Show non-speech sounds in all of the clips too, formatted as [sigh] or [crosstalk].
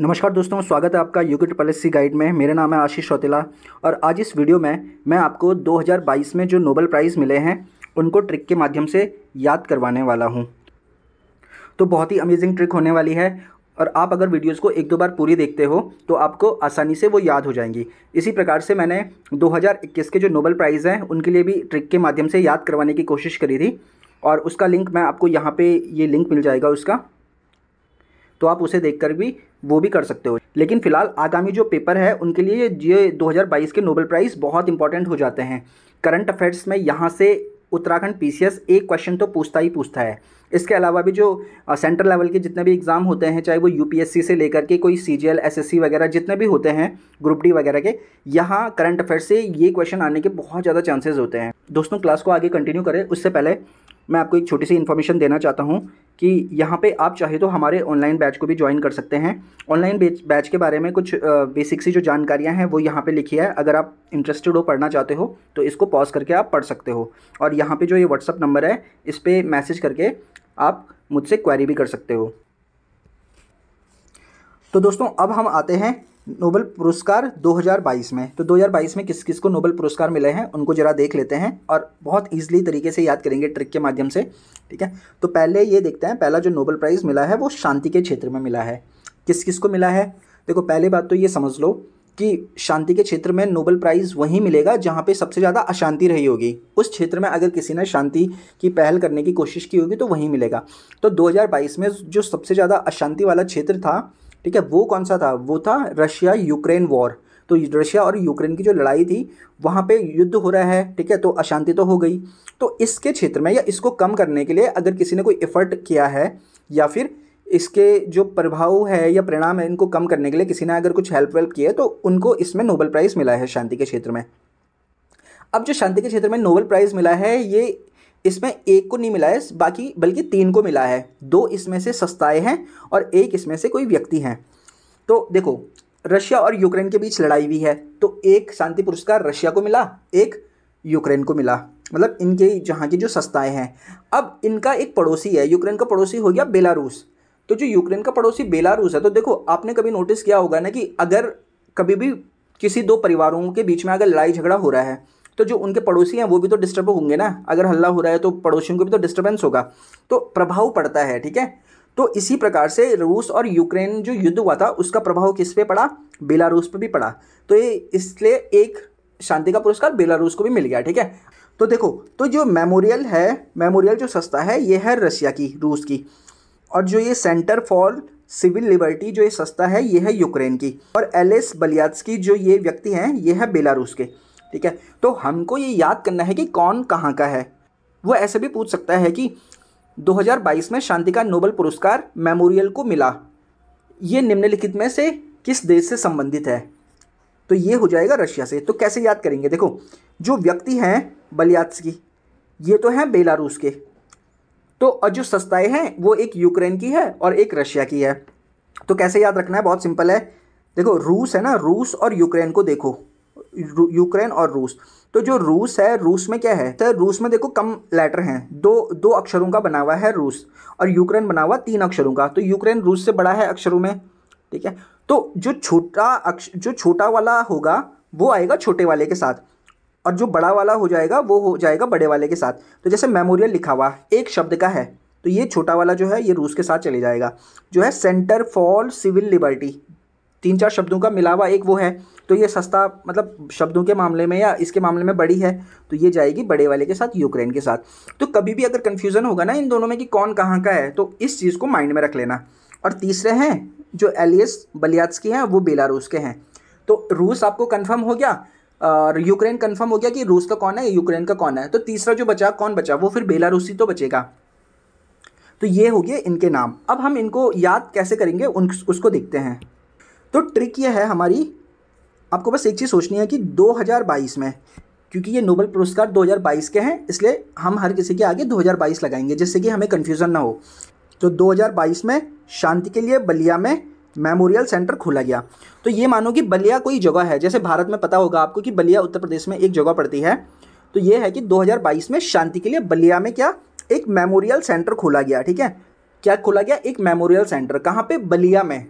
नमस्कार दोस्तों स्वागत है आपका यूकिट पॉलिसी गाइड में मेरा नाम है आशीष सौतेला और आज इस वीडियो में मैं आपको 2022 में जो नोबल प्राइज़ मिले हैं उनको ट्रिक के माध्यम से याद करवाने वाला हूं तो बहुत ही अमेजिंग ट्रिक होने वाली है और आप अगर वीडियोस को एक दो बार पूरी देखते हो तो आपको आसानी से वो याद हो जाएंगी इसी प्रकार से मैंने दो के जो नोबल प्राइज़ हैं उनके लिए भी ट्रिक के माध्यम से याद करवाने की कोशिश करी थी और उसका लिंक मैं आपको यहाँ पर ये लिंक मिल जाएगा उसका तो आप उसे देख कर भी वो भी कर सकते हो लेकिन फिलहाल आगामी जो पेपर है उनके लिए ये 2022 के नोबेल प्राइज़ बहुत इंपॉर्टेंट हो जाते हैं करंट अफेयर्स में यहाँ से उत्तराखंड पीसीएस एक क्वेश्चन तो पूछता ही पूछता है इसके अलावा भी जो सेंट्रल लेवल के जितने भी एग्ज़ाम होते हैं चाहे वो यूपीएससी से लेकर के कोई सी एसएससी वगैरह जितने भी होते हैं ग्रुप डी वगैरह के यहाँ करंट अफेयर से ये क्वेश्चन आने के बहुत ज़्यादा चांसेस होते हैं दोस्तों क्लास को आगे कंटिन्यू करें उससे पहले मैं आपको एक छोटी सी इन्फॉर्मेशन देना चाहता हूँ कि यहाँ पे आप चाहे तो हमारे ऑनलाइन बैच को भी ज्वाइन कर सकते हैं ऑनलाइन बैच के बारे में कुछ बेसिक सी जो जानकारियाँ हैं वो यहाँ पे लिखी है अगर आप इंटरेस्टेड हो पढ़ना चाहते हो तो इसको पॉज करके आप पढ़ सकते हो और यहाँ पे जो ये व्हाट्सअप नंबर है इस पर मैसेज करके आप मुझसे क्वेरी भी कर सकते हो तो दोस्तों अब हम आते हैं नोबल पुरस्कार 2022 में तो 2022 में किस किस को नोबल पुरस्कार मिले हैं उनको जरा देख लेते हैं और बहुत ईजिली तरीके से याद करेंगे ट्रिक के माध्यम से ठीक है तो पहले ये देखते हैं पहला जो नोबल प्राइज़ मिला है वो शांति के क्षेत्र में मिला है किस किस को मिला है देखो पहले बात तो ये समझ लो कि शांति के क्षेत्र में नोबल प्राइज़ वहीं मिलेगा जहाँ पे सबसे ज़्यादा अशांति रही होगी उस क्षेत्र में अगर किसी ने शांति की पहल करने की कोशिश की होगी तो वहीं मिलेगा तो 2022 में जो सबसे ज़्यादा अशांति वाला क्षेत्र था ठीक है वो कौन सा था वो था रशिया यूक्रेन वॉर तो रशिया और यूक्रेन की जो लड़ाई थी वहाँ पे युद्ध हो रहा है ठीक है तो अशांति तो हो गई तो इसके क्षेत्र में या इसको कम करने के लिए अगर किसी ने कोई एफर्ट किया है या फिर इसके जो प्रभाव है या परिणाम है इनको कम करने के लिए किसी ने अगर कुछ हेल्प वेल्प किया है तो उनको इसमें नोबल प्राइज़ मिला है शांति के क्षेत्र में अब जो शांति के क्षेत्र में नोबल प्राइज़ मिला है ये इसमें एक को नहीं मिला है बाकी बल्कि तीन को मिला है दो इसमें से सस्ताए हैं और एक इसमें से कोई व्यक्ति हैं तो देखो रशिया और यूक्रेन के बीच लड़ाई हुई है तो एक शांति पुरस्कार रशिया को मिला एक यूक्रेन को मिला मतलब इनके जहाँ की जो सस्ताएँ हैं अब इनका एक पड़ोसी है यूक्रेन का पड़ोसी हो गया बेलारूस तो जो यूक्रेन का पड़ोसी बेलारूस है तो देखो आपने कभी नोटिस किया होगा ना कि अगर कभी भी किसी दो परिवारों के बीच में अगर लड़ाई झगड़ा हो रहा है तो जो उनके पड़ोसी हैं वो भी तो डिस्टर्ब होंगे ना अगर हल्ला हो रहा है तो पड़ोसियों को भी तो डिस्टर्बेंस होगा तो प्रभाव पड़ता है ठीक है तो इसी प्रकार से रूस और यूक्रेन जो युद्ध हुआ था उसका प्रभाव किस पे पड़ा बेलारूस पे भी पड़ा तो ये इसलिए एक शांति का पुरस्कार बेलारूस को भी मिल गया ठीक है तो देखो तो जो मेमोरियल है मेमोरियल जो सस्ता है ये है रशिया की रूस की और जो ये सेंटर फॉर सिविल लिबर्टी जो ये सस्ता है ये है यूक्रेन की और एलिस बलियात्सकी जो ये व्यक्ति हैं ये है बेलारूस के ठीक है तो हमको ये याद करना है कि कौन कहाँ का है वो ऐसे भी पूछ सकता है कि 2022 में शांति का नोबल पुरस्कार मेमोरियल को मिला ये निम्नलिखित में से किस देश से संबंधित है तो ये हो जाएगा रशिया से तो कैसे याद करेंगे देखो जो व्यक्ति हैं की ये तो हैं बेलारूस के तो और जो सस्ताएँ हैं वो एक यूक्रेन की है और एक रशिया की है तो कैसे याद रखना है बहुत सिंपल है देखो रूस है ना रूस और यूक्रेन को देखो यूक्रेन और रूस तो जो रूस है रूस में क्या है तो रूस में देखो कम लेटर हैं दो दो अक्षरों का बना हुआ है रूस और यूक्रेन बना हुआ तीन अक्षरों का तो यूक्रेन रूस से बड़ा है अक्षरों में ठीक है तो जो छोटा अक्ष जो छोटा वाला होगा वो आएगा छोटे वाले के साथ और जो बड़ा वाला हो जाएगा वो हो जाएगा बड़े वाले के साथ तो जैसे मेमोरियल लिखा हुआ एक शब्द का है तो ये छोटा वाला जो है ये रूस के साथ चले जाएगा जो है सेंटर फॉर सिविल लिबर्टी तीन चार शब्दों का मिलावा एक वो है तो ये सस्ता मतलब शब्दों के मामले में या इसके मामले में बड़ी है तो ये जाएगी बड़े वाले के साथ यूक्रेन के साथ तो कभी भी अगर कन्फ्यूज़न होगा ना इन दोनों में कि कौन कहाँ का है तो इस चीज़ को माइंड में रख लेना और तीसरे हैं जो एलियस की हैं वो बेलारूस के हैं तो रूस आपको कन्फर्म हो गया और यूक्रेन कन्फर्म हो गया कि रूस का कौन है यूक्रेन का कौन है तो तीसरा जो बचा कौन बचा वो फिर बेलारूसी तो बचेगा तो ये हो गए इनके नाम अब हम इनको याद कैसे करेंगे उन उसको देखते हैं तो ट्रिक ये है हमारी आपको बस एक चीज़ सोचनी है कि 2022 में क्योंकि ये नोबल पुरस्कार 2022 के हैं इसलिए हम हर किसी के आगे 2022 लगाएंगे जिससे कि हमें कन्फ्यूज़न ना हो तो 2022 में शांति के लिए बलिया में मेमोरियल सेंटर खोला गया तो ये मानो कि बलिया कोई जगह है जैसे भारत में पता होगा आपको कि बलिया उत्तर प्रदेश में एक जगह पड़ती है तो ये है कि 2022 में शांति के लिए बलिया में क्या एक मेमोरियल सेंटर खोला गया ठीक है क्या खोला गया एक मेमोरियल सेंटर कहाँ पे बलिया में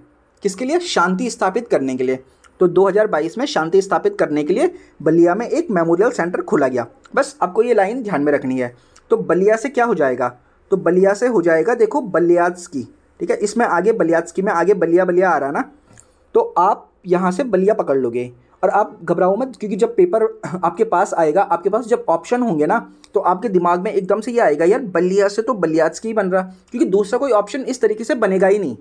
किसके लिए शांति स्थापित करने के लिए तो 2022 में शांति स्थापित करने के लिए बलिया में एक मेमोरियल सेंटर खोला गया बस आपको ये लाइन ध्यान में रखनी है तो बलिया से क्या हो जाएगा तो बलिया से हो जाएगा देखो बलियाज की ठीक है इसमें आगे बलियाज की में आगे बलिया बलिया आ रहा ना तो आप यहाँ से बलिया पकड़ लोगे और आप घबराओ मत क्योंकि जब पेपर [clears throat] आपके पास आएगा आपके पास जब ऑप्शन होंगे ना तो आपके दिमाग में एकदम से ये आएगा यार बलिया से तो बलियाज की ही बन रहा क्योंकि दूसरा कोई ऑप्शन इस तरीके से बनेगा ही नहीं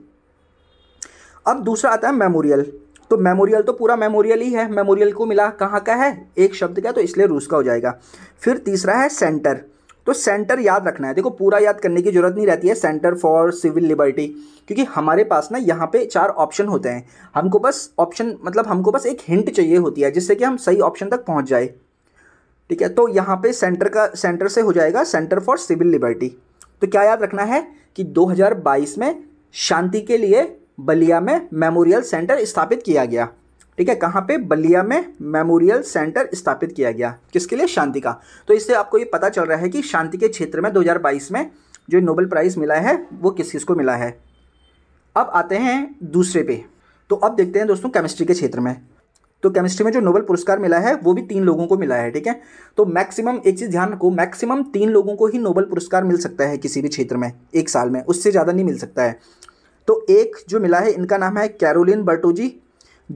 अब दूसरा आता है मेमोरियल तो मेमोरियल तो पूरा मेमोरियल ही है मेमोरियल को मिला कहाँ का है एक शब्द का तो इसलिए रूस का हो जाएगा फिर तीसरा है सेंटर तो सेंटर याद रखना है देखो पूरा याद करने की ज़रूरत नहीं रहती है सेंटर फॉर सिविल लिबर्टी क्योंकि हमारे पास ना यहाँ पे चार ऑप्शन होते हैं हमको बस ऑप्शन मतलब हमको बस एक हिंट चाहिए होती है जिससे कि हम सही ऑप्शन तक पहुँच जाए ठीक है तो यहाँ पे सेंटर का सेंटर से हो जाएगा सेंटर फॉर सिविल लिबर्टी तो क्या याद रखना है कि 2022 में शांति के लिए बलिया में मेमोरियल सेंटर स्थापित किया गया ठीक है कहाँ पे बलिया में मेमोरियल सेंटर स्थापित किया गया किसके लिए शांति का तो इससे आपको ये पता चल रहा है कि शांति के क्षेत्र में 2022 में जो नोबेल प्राइज़ मिला है वो किस किस को मिला है अब आते हैं दूसरे पे तो अब देखते हैं दोस्तों केमिस्ट्री के क्षेत्र में तो केमिस्ट्री में जो नोबेल पुरस्कार मिला है वो भी तीन लोगों को मिला है ठीक है तो मैक्सिमम एक चीज़ ध्यान रखो मैक्सिमम तीन लोगों को ही नोबेल पुरस्कार मिल सकता है किसी भी क्षेत्र में एक साल में उससे ज़्यादा नहीं मिल सकता है तो एक जो मिला है इनका नाम है कैरोलिन बर्टोजी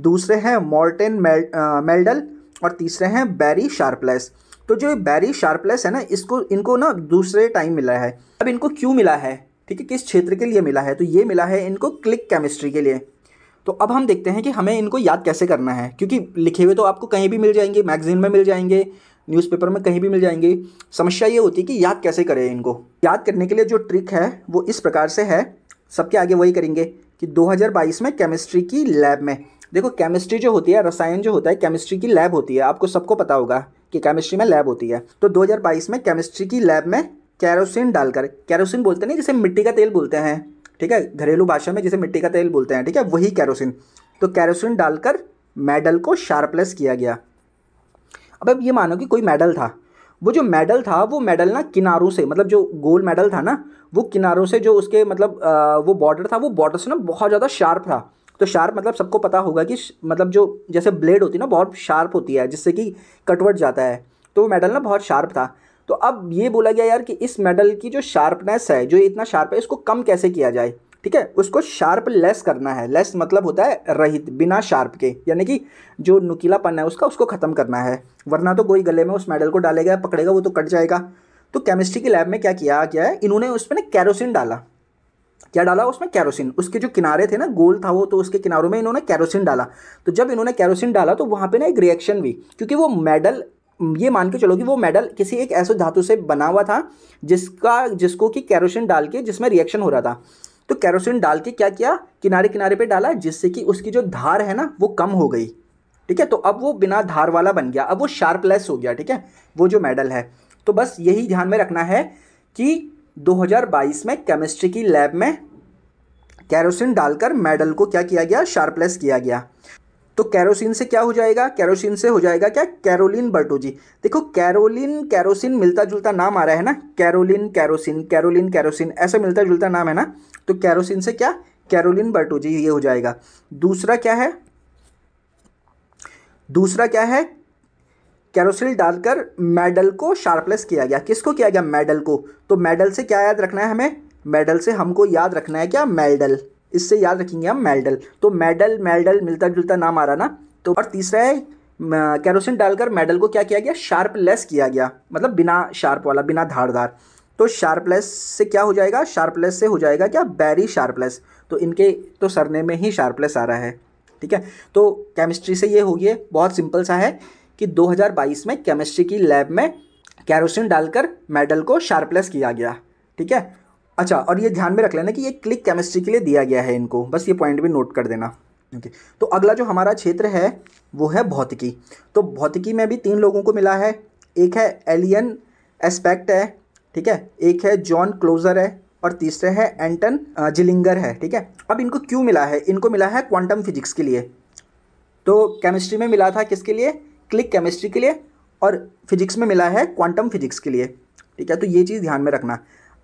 दूसरे हैं मॉर्टेन मेल, मेल्डल और तीसरे हैं बैरी शार्पलेस तो जो बैरी शार्पलेस है ना इसको इनको ना दूसरे टाइम मिला है अब इनको क्यों मिला है ठीक है किस क्षेत्र के लिए मिला है तो ये मिला है इनको क्लिक केमिस्ट्री के लिए तो अब हम देखते हैं कि हमें इनको याद कैसे करना है क्योंकि लिखे हुए तो आपको कहीं भी मिल जाएंगे मैगजीन में मिल जाएंगे न्यूज़पेपर में कहीं भी मिल जाएंगे समस्या ये होती है कि याद कैसे करें इनको याद करने के लिए जो ट्रिक है वो इस प्रकार से है सबके आगे वही करेंगे कि 2022 में केमिस्ट्री की लैब में देखो केमिस्ट्री जो होती है रसायन जो होता है केमिस्ट्री की लैब होती है आपको सबको पता होगा कि केमिस्ट्री में लैब होती है तो 2022 में केमिस्ट्री की लैब में कैरोसिन डालकर कैरोसिन बोलते नहीं जिसे मिट्टी का तेल बोलते हैं ठीक है घरेलू भाषा में जिसे मिट्टी का तेल बोलते हैं ठीक है वही कैरोसिन तो कैरोसिन डालकर मेडल को शार्पलेस किया गया अब अब ये मानो कि कोई मेडल था वो जो मेडल था वो मेडल ना किनारों से मतलब जो गोल्ड मेडल था ना वो किनारों से जो उसके मतलब वो बॉर्डर था वो बॉर्डर से ना बहुत ज़्यादा शार्प था तो शार्प मतलब सबको पता होगा कि मतलब जो जैसे ब्लेड होती है ना बहुत शार्प होती है जिससे कि कटवट जाता है तो वो मेडल ना बहुत शार्प था तो अब ये बोला गया यार कि इस मेडल की जो शार्पनेस है जो इतना शार्प है इसको कम कैसे किया जाए ठीक है उसको शार्प लेस करना है लेस मतलब होता है रहित बिना शार्प के यानी कि जो नुकीलापन है उसका उसको ख़त्म करना है वरना तो कोई गले में उस मेडल को डालेगा पकड़ेगा वो तो कट जाएगा तो केमिस्ट्री के लैब में क्या किया गया है इन्होंने उसमें ना कैरोसिन डाला क्या डाला उसमें कैरोसिन उसके जो किनारे थे ना गोल था वो तो उसके किनारों में इन्होंने कैरोसिन डाला तो जब इन्होंने कैरोसिन डाला तो वहाँ पे ना एक रिएक्शन हुई क्योंकि वो मेडल ये मान के चलो कि वो मेडल किसी एक ऐसे धातु से बना हुआ था जिसका जिसको कि कैरोसिन डाल के जिसमें रिएक्शन हो रहा था तो कैरोसिन डाल के क्या किया किनारे किनारे पे डाला जिससे कि उसकी जो धार है ना वो कम हो गई ठीक है तो अब वो बिना धार वाला बन गया अब वो शार्पलेस हो गया ठीक है वो जो मेडल है तो बस यही ध्यान में रखना है कि 2022 में केमिस्ट्री की लैब में कैरोसिन डालकर मेडल को क्या किया गया शार्पलेस किया गया तो कैरोसिन से क्या हो जाएगा कैरोसिन से हो जाएगा क्या कैरोलिन बर्टोजी देखो कैरोलिन कैरोसिन मिलता जुलता नाम आ रहा है ना कैरोलिन कैरोसिन कैरोलिन कैरोसिन ऐसा मिलता जुलता नाम है ना तो कैरोसिन से क्या कैरोलिन बर्टोजी ये हो जाएगा दूसरा क्या है दूसरा क्या है कैरोसिल डालकर मेडल को शार्पलेस किया गया किसको किया गया मेडल को तो मेडल से क्या याद रखना है हमें मेडल से हमको याद रखना है क्या मेडल इससे याद रखेंगे हम मेडल तो मेडल मेडल मिलता जुलता नाम आ रहा ना तो और तीसरा है कैरोसिन डालकर मेडल को क्या किया गया शार्प लेस किया गया मतलब बिना शार्प वाला बिना धारदार तो शार्पलेस से क्या हो जाएगा शार्पलेस से हो जाएगा क्या बैरी शार्पलेस तो इनके तो सरने में ही शार्पलेस आ रहा है ठीक है तो केमिस्ट्री से ये होगी बहुत सिंपल सा है कि 2022 में केमिस्ट्री की लैब में कैरोसिन डालकर मेडल को शार्पलेस किया गया ठीक है अच्छा और ये ध्यान में रख लेना कि ये क्लिक केमिस्ट्री के लिए दिया गया है इनको बस ये पॉइंट भी नोट कर देना ओके तो अगला जो हमारा क्षेत्र है वो है भौतिकी तो भौतिकी में भी तीन लोगों को मिला है एक है एलियन एस्पेक्ट है ठीक है एक है जॉन क्लोजर है और तीसरे है एंटन जिलिंगर है ठीक है अब इनको क्यों मिला है इनको मिला है क्वांटम फिजिक्स के लिए तो केमिस्ट्री में मिला था किसके लिए क्लिक केमिस्ट्री के लिए और फिजिक्स में मिला है क्वांटम फिजिक्स के लिए ठीक है तो ये चीज़ ध्यान में रखना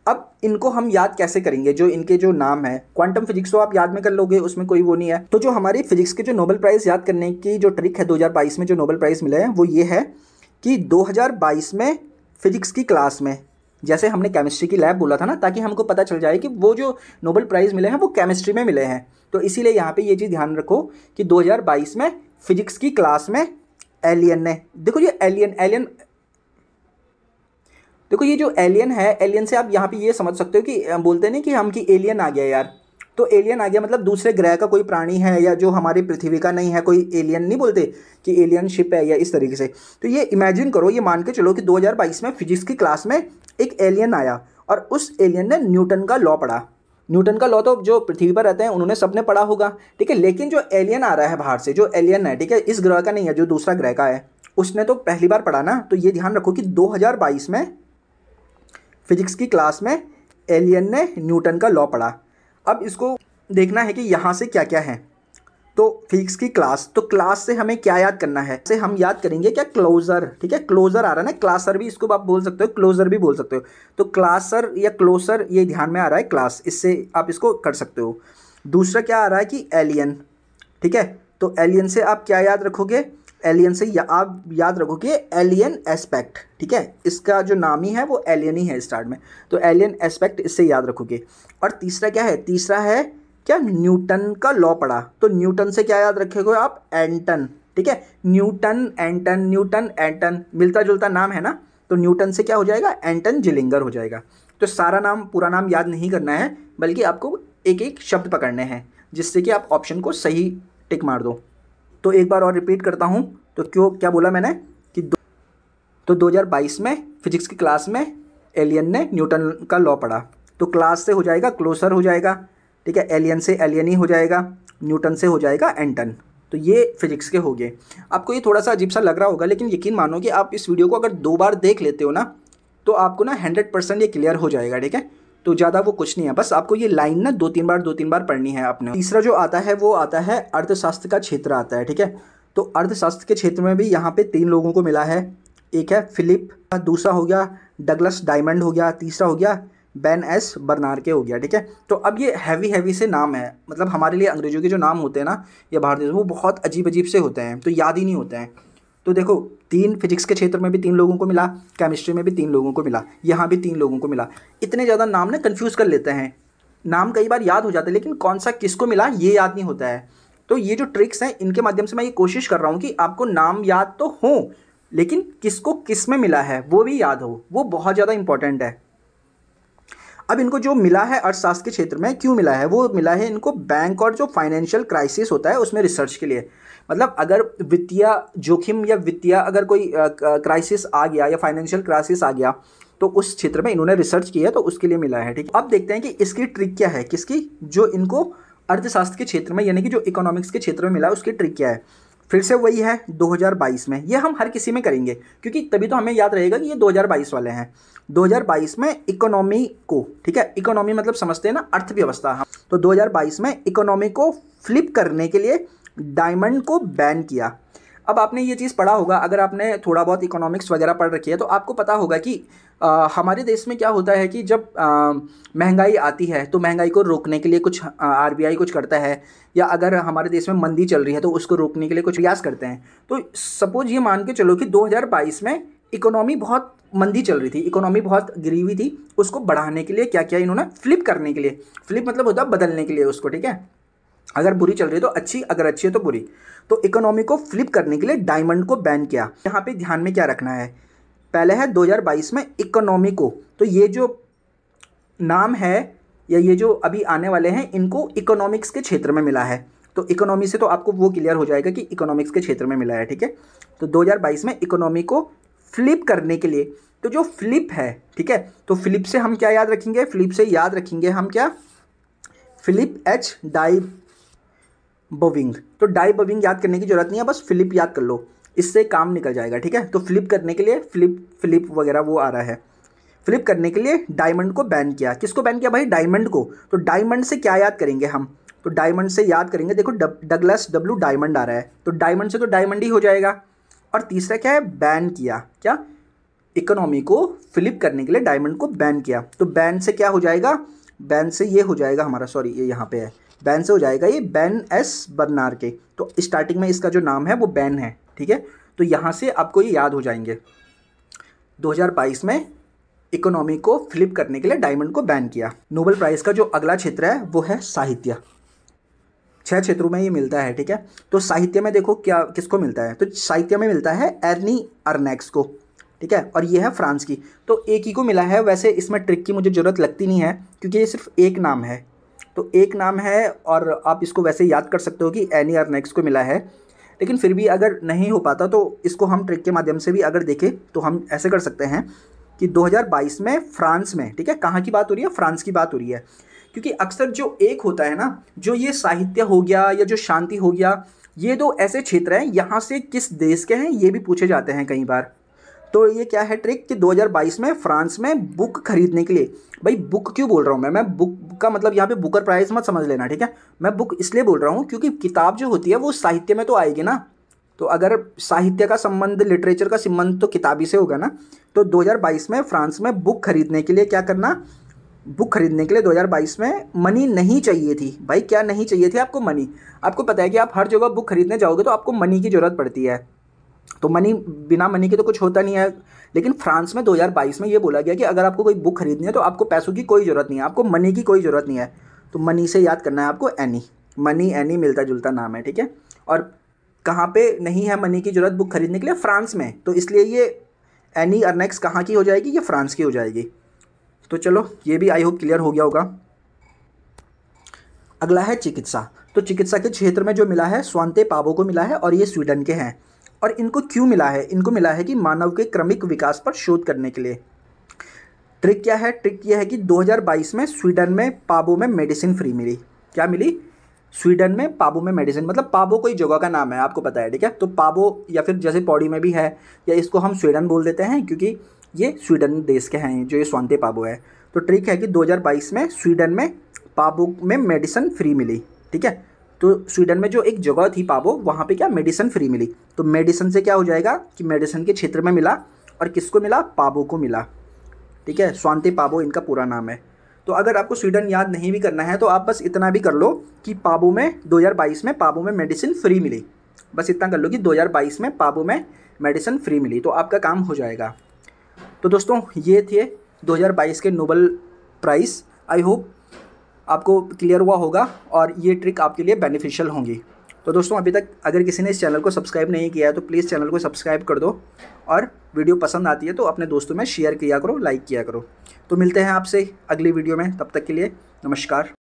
अब इनको हम याद कैसे करेंगे जो इनके जो नाम है क्वांटम फिजिक्स तो आप याद में कर लोगे उसमें कोई वो नहीं है तो जो हमारी फिजिक्स के जो नोबल प्राइज़ याद करने की जो ट्रिक है 2022 में जो नोबल प्राइज़ मिले हैं वो ये है कि 2022 में फिजिक्स की क्लास में जैसे हमने केमिस्ट्री की लैब बोला था ना ताकि हमको पता चल जाए कि वो जो नोबल प्राइज़ मिले हैं वो केमिस्ट्री में मिले हैं तो इसीलिए यहाँ पे ये चीज़ ध्यान रखो कि 2022 में फिजिक्स की क्लास में एलियन ने देखो ये एलियन एलियन देखो ये जो एलियन है एलियन से आप यहाँ पे ये समझ सकते हो कि बोलते हैं ना कि हम कि एलियन आ गया यार तो एलियन आ गया मतलब दूसरे ग्रह का कोई प्राणी है या जो हमारी पृथ्वी का नहीं है कोई एलियन नहीं बोलते कि एलियन शिप है या इस तरीके से तो ये इमेजिन करो ये मान के चलो कि 2022 में फिजिक्स की क्लास में एक एलियन आया और उस एलियन ने न्यूटन का लॉ पढ़ा न्यूटन का लॉ तो जो पृथ्वी पर रहते हैं उन्होंने सबने पढ़ा होगा ठीक है लेकिन जो एलियन आ रहा है बाहर से जो एलियन है ठीक है इस ग्रह का नहीं है जो दूसरा ग्रह का है उसने तो पहली बार पढ़ा ना तो ये ध्यान रखो कि 2022 में फिजिक्स की क्लास में एलियन ने न्यूटन का लॉ पढ़ा अब इसको देखना है कि यहाँ से क्या क्या है तो फिजिक्स की क्लास तो क्लास से हमें क्या याद करना है से हम याद करेंगे क्या क्लोजर ठीक है क्लोजर आ रहा है ना क्लासर भी इसको आप बोल सकते हो क्लोजर भी बोल सकते हो तो क्लासर या क्लोसर ये ध्यान में आ रहा है क्लास इससे आप इसको कर सकते हो दूसरा क्या आ रहा है कि एलियन ठीक है तो एलियन से आप क्या याद रखोगे एलियन से या आप याद रखो कि एलियन एस्पेक्ट ठीक है इसका जो नाम ही है वो एलियन ही है स्टार्ट में तो एलियन एस्पेक्ट इससे याद रखोगे और तीसरा क्या है तीसरा है क्या न्यूटन का लॉ पढ़ा तो न्यूटन से क्या याद रखोगे आप एंटन ठीक है न्यूटन एंटन न्यूटन एंटन मिलता जुलता नाम है ना तो न्यूटन से क्या हो जाएगा एंटन जिलिंगर हो जाएगा तो सारा नाम पूरा नाम याद नहीं करना है बल्कि आपको एक एक शब्द पकड़ने हैं जिससे कि आप ऑप्शन को सही टिक मार दो तो एक बार और रिपीट करता हूँ तो क्यों क्या बोला मैंने कि दो तो 2022 में फिजिक्स की क्लास में एलियन ने न्यूटन का लॉ पढ़ा तो क्लास से हो जाएगा क्लोसर हो जाएगा ठीक है एलियन से एलियन ही हो जाएगा न्यूटन से हो जाएगा एंटन तो ये फिजिक्स के हो गए आपको ये थोड़ा सा अजीब सा लग रहा होगा लेकिन यकीन मानो कि आप इस वीडियो को अगर दो बार देख लेते हो ना तो आपको ना हंड्रेड परसेंट ये क्लियर हो जाएगा ठीक है तो ज़्यादा वो कुछ नहीं है बस आपको ये लाइन ना दो तीन बार दो तीन बार पढ़नी है आपने तीसरा जो आता है वो आता है अर्थशास्त्र का क्षेत्र आता है ठीक है तो अर्थशास्त्र के क्षेत्र में भी यहाँ पे तीन लोगों को मिला है एक है फिलिप दूसरा हो गया डगलस डायमंड हो गया तीसरा हो गया बेन एस बर्नार के हो गया ठीक है तो अब ये हैवी हैवी से नाम है मतलब हमारे लिए अंग्रेजों के जो नाम होते हैं ना ये भारतीय वो बहुत अजीब अजीब से होते हैं तो याद ही नहीं होते हैं तो देखो तीन फिजिक्स के क्षेत्र में भी तीन लोगों को मिला केमिस्ट्री में भी तीन लोगों को मिला यहाँ भी तीन लोगों को मिला इतने ज़्यादा नाम ना कन्फ्यूज़ कर लेते हैं नाम कई बार याद हो जाते हैं लेकिन कौन सा किसको मिला ये याद नहीं होता है तो ये जो ट्रिक्स हैं इनके माध्यम से मैं ये कोशिश कर रहा हूँ कि आपको नाम याद तो हो लेकिन किसको किस में मिला है वो भी याद हो वो बहुत ज़्यादा इंपॉर्टेंट है अब इनको जो मिला है अर्थशास्त्र के क्षेत्र में क्यों मिला है वो मिला है इनको बैंक और जो फाइनेंशियल क्राइसिस होता है उसमें रिसर्च के लिए मतलब अगर वित्तीय जोखिम या वित्तीय अगर कोई क्राइसिस आ गया या फाइनेंशियल क्राइसिस आ गया तो उस क्षेत्र में इन्होंने रिसर्च किया है तो उसके लिए मिला है ठीक है अब देखते हैं कि इसकी ट्रिक क्या है किसकी जो इनको अर्थशास्त्र के क्षेत्र में यानी कि जो इकोनॉमिक्स के क्षेत्र में मिला है उसकी ट्रिक क्या है फिर से वही है 2022 में ये हम हर किसी में करेंगे क्योंकि तभी तो हमें याद रहेगा कि ये 2022 वाले हैं 2022 में इकोनॉमी को ठीक है इकोनॉमी मतलब समझते हैं ना अर्थव्यवस्था हम हाँ। तो 2022 में इकोनॉमी को फ्लिप करने के लिए डायमंड को बैन किया अब आपने ये चीज़ पढ़ा होगा अगर आपने थोड़ा बहुत इकोनॉमिक्स वगैरह पढ़ रखी है तो आपको पता होगा कि आ, हमारे देश में क्या होता है कि जब आ, महंगाई आती है तो महंगाई को रोकने के लिए कुछ आर कुछ करता है या अगर हमारे देश में मंदी चल रही है तो उसको रोकने के लिए कुछ प्रयास करते हैं तो सपोज ये मान के चलो कि 2022 में इकोनॉमी बहुत मंदी चल रही थी इकोनॉमी बहुत गिरी हुई थी उसको बढ़ाने के लिए क्या किया इन्होंने फ्लिप करने के लिए फ्लिप मतलब होता है बदलने के लिए उसको ठीक है अगर बुरी चल रही है तो अच्छी अगर अच्छी है तो बुरी तो इकोनॉमी को फ्लिप करने के लिए डायमंड को बैन किया यहाँ पे ध्यान में क्या रखना है पहले है 2022 में इकोनॉमी को तो ये जो नाम है या ये जो अभी आने वाले हैं इनको इकोनॉमिक्स के क्षेत्र में मिला है तो इकोनॉमी से तो आपको वो क्लियर हो जाएगा कि इकोनॉमिक्स के क्षेत्र में मिला है ठीक है तो 2022 में इकोनॉमी को फ्लिप करने के लिए तो जो फ्लिप है ठीक है तो फ्लिप से हम क्या याद रखेंगे फ्लिप से याद रखेंगे हम क्या फ़्लिप एच डाई बविंग तो डाई बविंग याद करने की जरूरत नहीं है बस फ्लिप याद कर लो इससे काम निकल जाएगा ठीक है तो फ्लिप करने के लिए फ्लिप फ्लिप वगैरह वो आ रहा है फ्लिप करने के लिए डायमंड को बैन किया किसको बैन किया भाई डायमंड को तो डायमंड से क्या याद करेंगे हम तो डायमंड से याद करेंगे देखो डगलस डब्लू डायमंड आ रहा है तो डायमंड से तो डायमंड ही हो जाएगा और तीसरा क्या है बैन किया क्या इकोनॉमी को फ्लिप करने के लिए डायमंड को बैन किया तो बैन से क्या हो जाएगा बैन से ये हो जाएगा हमारा सॉरी ये यहाँ पे है बैन से हो जाएगा ये बैन एस बर्नार के तो स्टार्टिंग में इसका जो नाम है वो बैन है ठीक है तो यहाँ से आपको ये याद हो जाएंगे 2022 में इकोनॉमी को फ्लिप करने के लिए डायमंड को बैन किया नोबल प्राइज़ का जो अगला क्षेत्र है वो है साहित्य छह क्षेत्रों में ये मिलता है ठीक है तो साहित्य में देखो क्या किसको मिलता है तो साहित्य में मिलता है एर्नी अर्नेक्स को ठीक है और ये है फ्रांस की तो एक ही को मिला है वैसे इसमें ट्रिक की मुझे ज़रूरत लगती नहीं है क्योंकि ये सिर्फ एक नाम है तो एक नाम है और आप इसको वैसे याद कर सकते हो कि एनी अर्नेक्स को मिला है लेकिन फिर भी अगर नहीं हो पाता तो इसको हम ट्रिक के माध्यम से भी अगर देखें तो हम ऐसे कर सकते हैं कि 2022 में फ्रांस में ठीक है कहाँ की बात हो रही है फ्रांस की बात हो रही है क्योंकि अक्सर जो एक होता है ना जो ये साहित्य हो गया या जो शांति हो गया ये दो ऐसे क्षेत्र हैं यहाँ से किस देश के हैं ये भी पूछे जाते हैं कई बार तो ये क्या है ट्रिक कि 2022 में फ्रांस में बुक खरीदने के लिए भाई बुक क्यों बोल रहा हूँ मैं मैं बुक का मतलब यहाँ पे बुकर प्राइस मत समझ लेना ठीक है मैं बुक इसलिए बोल रहा हूँ क्योंकि किताब जो होती है वो साहित्य में तो आएगी ना तो अगर साहित्य का संबंध लिटरेचर का संबंध तो किताबी से होगा ना तो 2022 में फ्रांस में बुक खरीदने के लिए क्या करना बुक खरीदने के लिए 2022 में मनी नहीं चाहिए थी भाई क्या नहीं चाहिए थी आपको मनी आपको पता है कि आप हर जगह बुक खरीदने जाओगे तो आपको मनी की ज़रूरत पड़ती है तो मनी बिना मनी के तो कुछ होता नहीं है लेकिन फ्रांस में 2022 में ये बोला गया कि अगर आपको कोई बुक खरीदनी है तो आपको पैसों की कोई ज़रूरत नहीं है आपको मनी की कोई ज़रूरत नहीं है तो मनी से याद करना है आपको एनी मनी एनी मिलता जुलता नाम है ठीक है और कहाँ पे नहीं है मनी की ज़रूरत बुक खरीदने के लिए फ्रांस में तो इसलिए ये एनी अर्नेक्स कहाँ की हो जाएगी ये फ्रांस की हो जाएगी तो चलो ये भी आई होप क्लियर हो गया होगा अगला है चिकित्सा तो चिकित्सा के क्षेत्र में जो मिला है स्वांते पाबो को मिला है और ये स्वीडन के हैं और इनको क्यों मिला है इनको मिला है कि मानव के क्रमिक विकास पर शोध करने के लिए ट्रिक क्या है ट्रिक यह है कि 2022 में स्वीडन में पाबो में मेडिसिन फ्री मिली क्या मिली स्वीडन में पाबो में मेडिसिन मतलब पाबो कोई जगह का नाम है आपको पता है ठीक है तो पाबो या फिर जैसे पौड़ी में भी है या इसको हम स्वीडन बोल देते हैं क्योंकि ये स्वीडन देश के हैं जो ये स्वांते पाबो है तो ट्रिक है कि 2022 में स्वीडन में पाबो में मेडिसन फ्री मिली ठीक है तो स्वीडन में जो एक जगह थी पाबो वहाँ पे क्या मेडिसन फ्री मिली तो मेडिसन से क्या हो जाएगा कि मेडिसन के क्षेत्र में मिला और किसको मिला पाबो को मिला ठीक है स्वांते पाबो इनका पूरा नाम है तो अगर आपको स्वीडन याद नहीं भी करना है तो आप बस इतना भी कर लो कि पाबो में 2022 में पाबो में मेडिसिन फ्री मिली बस इतना कर लो कि 2022 में पाबो में मेडिसिन फ्री मिली तो आपका काम हो जाएगा तो दोस्तों ये थे 2022 के नोबल प्राइज़ आई होप आपको क्लियर हुआ होगा और ये ट्रिक आपके लिए बेनिफिशियल होंगी तो दोस्तों अभी तक अगर किसी ने इस चैनल को सब्सक्राइब नहीं किया है तो प्लीज़ चैनल को सब्सक्राइब कर दो और वीडियो पसंद आती है तो अपने दोस्तों में शेयर किया करो लाइक किया करो तो मिलते हैं आपसे अगली वीडियो में तब तक के लिए नमस्कार